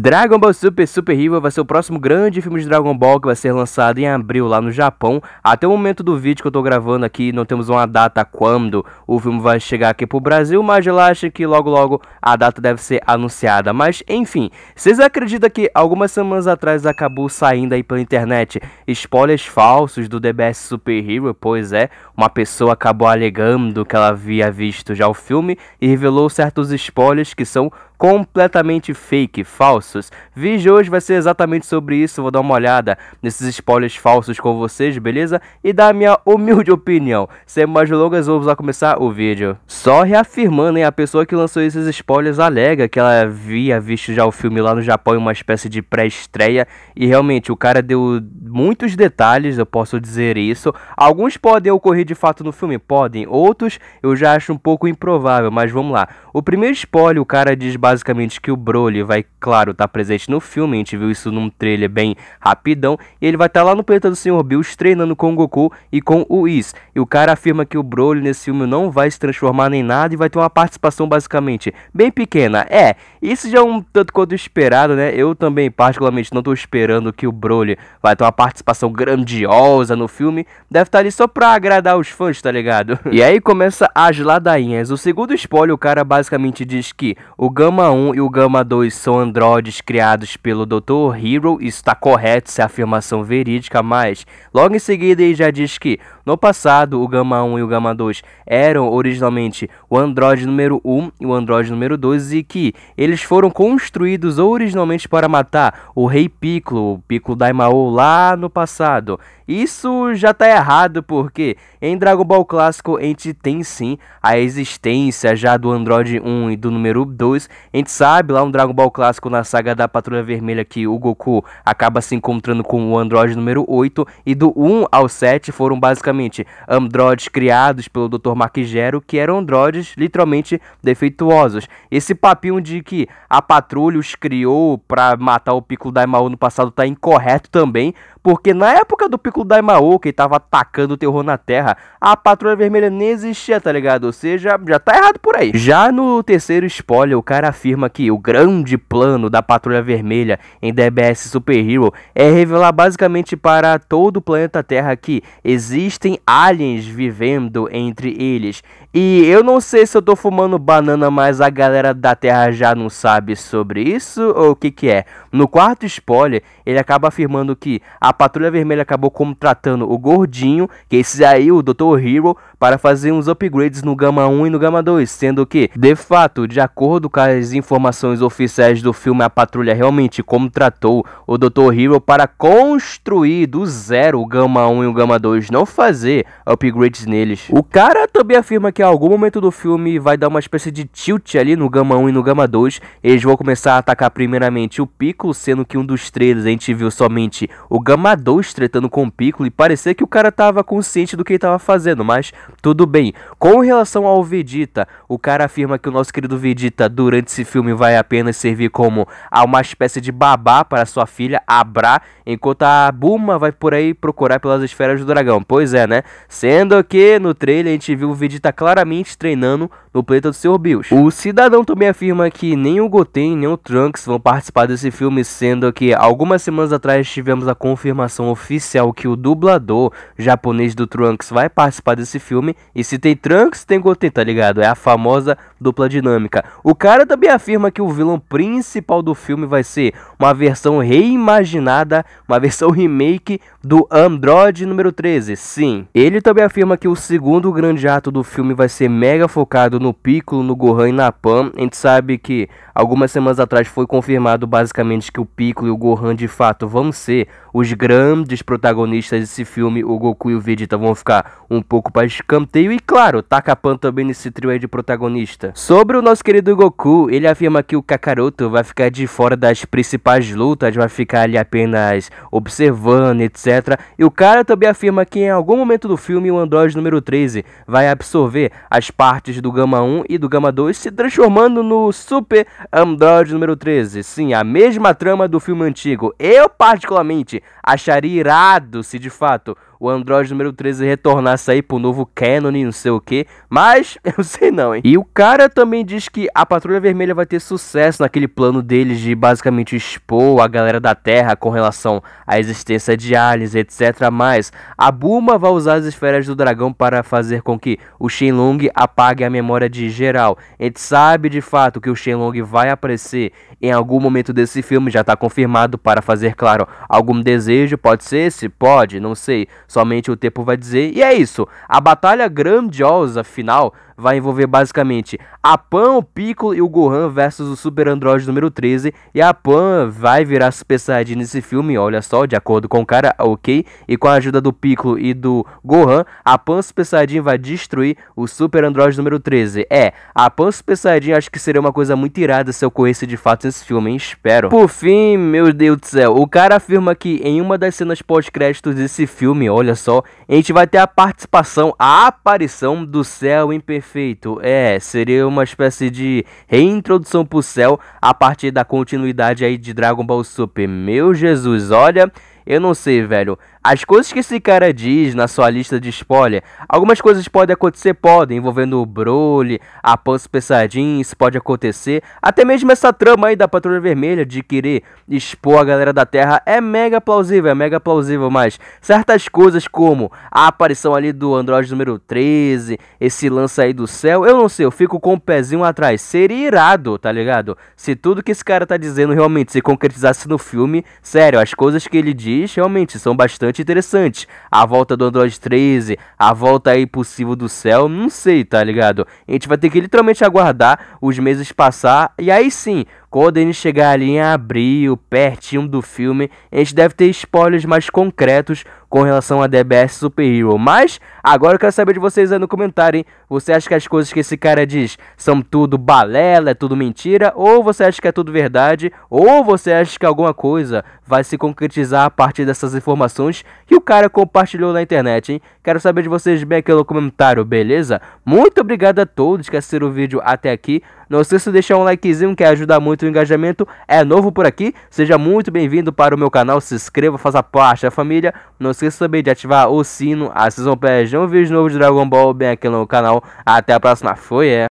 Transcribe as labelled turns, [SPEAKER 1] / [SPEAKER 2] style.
[SPEAKER 1] Dragon Ball Super Super Hero vai ser o próximo grande filme de Dragon Ball que vai ser lançado em abril lá no Japão. Até o momento do vídeo que eu tô gravando aqui, não temos uma data quando o filme vai chegar aqui pro Brasil, mas eu acho que logo logo a data deve ser anunciada. Mas enfim, vocês acreditam que algumas semanas atrás acabou saindo aí pela internet spoilers falsos do DBS Super Hero? Pois é, uma pessoa acabou alegando que ela havia visto já o filme e revelou certos spoilers que são completamente fake, falsos. Vídeo hoje vai ser exatamente sobre isso, vou dar uma olhada nesses spoilers falsos com vocês, beleza? E dar a minha humilde opinião. Sem mais longas, vamos lá começar o vídeo. Só reafirmando, hein, a pessoa que lançou esses spoilers alega que ela havia visto já o filme lá no Japão em uma espécie de pré-estreia e realmente o cara deu muitos detalhes, eu posso dizer isso. Alguns podem ocorrer de fato no filme? Podem. Outros eu já acho um pouco improvável, mas vamos lá. O primeiro spoiler, o cara diz basicamente que o Broly vai, claro, estar tá presente no filme. A gente viu isso num trailer bem rapidão. E ele vai estar tá lá no planeta do Sr. Bills treinando com o Goku e com o Whis. E o cara afirma que o Broly nesse filme não vai se transformar nem nada e vai ter uma participação basicamente bem pequena. É, isso já é um tanto quanto esperado, né? Eu também, particularmente, não estou esperando que o Broly vai ter uma participação grandiosa no filme. Deve estar tá ali só pra agradar os fãs, tá ligado? e aí começa as ladainhas. O segundo spoiler, o cara basicamente diz que o Gama 1 e o Gama 2 são androides criados pelo Dr. Hero. Isso tá correto, isso é afirmação verídica, mas logo em seguida ele já diz que no passado, o Gama 1 e o Gama 2 eram originalmente o Android número 1 e o Android número 2 e que eles foram construídos originalmente para matar o Rei Piccolo, o Piccolo Daimao lá no passado. Isso já tá errado porque em Dragon Ball Clássico a gente tem sim a existência já do Android 1 e do número 2. A gente sabe lá um Dragon Ball Clássico na saga da Patrulha Vermelha que o Goku acaba se encontrando com o Android número 8 e do 1 ao 7 foram basicamente basicamente androides criados pelo Dr. Maquigero, que eram androides literalmente defeituosos. Esse papinho de que a Patrulha os criou para matar o da Daimao no passado tá incorreto também, porque na época do Piccolo Daimaô, que tava atacando o terror na Terra, a Patrulha Vermelha nem existia, tá ligado? Ou seja, já tá errado por aí. Já no terceiro spoiler, o cara afirma que o grande plano da Patrulha Vermelha em DBS Super Hero é revelar basicamente para todo o planeta Terra que existem aliens vivendo entre eles. E eu não sei se eu tô fumando banana, mas a galera da Terra já não sabe sobre isso ou o que que é. No quarto spoiler, ele acaba afirmando que a Patrulha Vermelha acabou contratando o Gordinho, que é esse aí, o Dr. Hero, para fazer uns upgrades no Gama 1 e no Gama 2, sendo que, de fato, de acordo com as informações oficiais do filme, a Patrulha realmente contratou o Dr. Hero para construir do zero o Gama 1 e o Gama 2, não fazer upgrades neles. O cara também afirma que em algum momento do filme vai dar uma espécie de tilt ali no Gama 1 e no Gama 2, eles vão começar a atacar primeiramente o pico, sendo que um dos três a gente viu somente o Gama Amadores tretando com o Piccolo e parecia que o cara tava consciente do que ele tava fazendo, mas tudo bem. Com relação ao Vegeta, o cara afirma que o nosso querido Vegeta durante esse filme vai apenas servir como uma espécie de babá para sua filha, Abra, enquanto a Buma vai por aí procurar pelas esferas do dragão. Pois é, né? Sendo que no trailer a gente viu o Vegeta claramente treinando no planeta do Sr. Bills. O cidadão também afirma que nem o Goten nem o Trunks vão participar desse filme, sendo que algumas semanas atrás tivemos a confirmação oficial que o dublador japonês do Trunks vai participar desse filme. E se tem Trunks, tem Goten, tá ligado? É a famosa dupla dinâmica. O cara também afirma que o vilão principal do filme vai ser uma versão reimaginada uma versão remake do Android número 13. Sim, ele também afirma que o segundo grande ato do filme vai ser mega focado no Piccolo, no Gohan e na Pan. A gente sabe que algumas semanas atrás foi confirmado basicamente que o Piccolo e o Gohan de fato vão ser os grandes protagonistas desse filme, o Goku e o Vegeta, vão ficar um pouco para escanteio. E claro, Taka também nesse trio aí de protagonista. Sobre o nosso querido Goku, ele afirma que o Kakaroto vai ficar de fora das principais lutas, vai ficar ali apenas observando, etc. E o cara também afirma que em algum momento do filme o Android número 13 vai absorver as partes do Gama 1 e do Gama 2, se transformando no Super Android número 13. Sim, a mesma trama do filme antigo. Eu, particularmente, acharia irado se de fato o Android número 13 retornasse aí pro novo Canon e não sei o que. Mas, eu sei não, hein. E o cara também diz que a Patrulha Vermelha vai ter sucesso naquele plano deles de basicamente expor a galera da Terra com relação à existência de aliens, etc. Mas a Buma vai usar as esferas do dragão para fazer com que o Shenlong apague a memória de geral. A gente sabe de fato que o Shenlong vai aparecer em algum momento desse filme, já tá confirmado para fazer, claro, algum desejo. Pode ser esse? Pode, não sei. Somente o tempo vai dizer. E é isso. A batalha grandiosa final vai envolver basicamente a Pan, o Piccolo e o Gohan versus o Super Android número 13. E a Pan vai virar Super Saiyajin nesse filme, olha só, de acordo com o cara, ok? E com a ajuda do Piccolo e do Gohan, a Pan Super Saiyajin vai destruir o Super Android número 13. É, a Pan Super Saiyajin acho que seria uma coisa muito irada se ocorresse de fato nesse filme, hein? Espero. Por fim, meu Deus do céu, o cara afirma que em uma das cenas pós-créditos desse filme, olha só, a gente vai ter a participação, a aparição do Céu Imperfeito perfeito. É, seria uma espécie de reintrodução pro céu a partir da continuidade aí de Dragon Ball Super. Meu Jesus, olha, eu não sei, velho. As coisas que esse cara diz na sua lista de spoiler, algumas coisas podem acontecer, podem, envolvendo o Broly, a Pulse Pesadinha, isso pode acontecer. Até mesmo essa trama aí da Patrulha Vermelha de querer expor a galera da Terra é mega plausível, é mega plausível, mas certas coisas como a aparição ali do Android número 13, esse lance aí do céu, eu não sei, eu fico com o um pezinho atrás. Seria irado, tá ligado? Se tudo que esse cara tá dizendo realmente se concretizasse no filme, sério, as coisas que ele diz realmente são bastante interessantes. A volta do Android 13, a volta aí possível do céu, não sei, tá ligado? A gente vai ter que literalmente aguardar os meses passar e aí sim quando a gente chegar ali em abril, pertinho do filme, a gente deve ter spoilers mais concretos com relação a DBS Superhero. Mas agora eu quero saber de vocês aí no comentário, hein? Você acha que as coisas que esse cara diz são tudo balela, é tudo mentira? Ou você acha que é tudo verdade? Ou você acha que alguma coisa vai se concretizar a partir dessas informações que o cara compartilhou na internet, hein? Quero saber de vocês bem aqui no comentário, beleza? Muito obrigado a todos que assistiram o vídeo até aqui. Não esqueça de deixar um likezinho que ajuda muito muito engajamento, é novo por aqui, seja muito bem-vindo para o meu canal, se inscreva, faça parte da família. Não esqueça também de ativar o sino, a Season Pass, um vídeo novo de Dragon Ball bem aqui no canal. Até a próxima, foi é!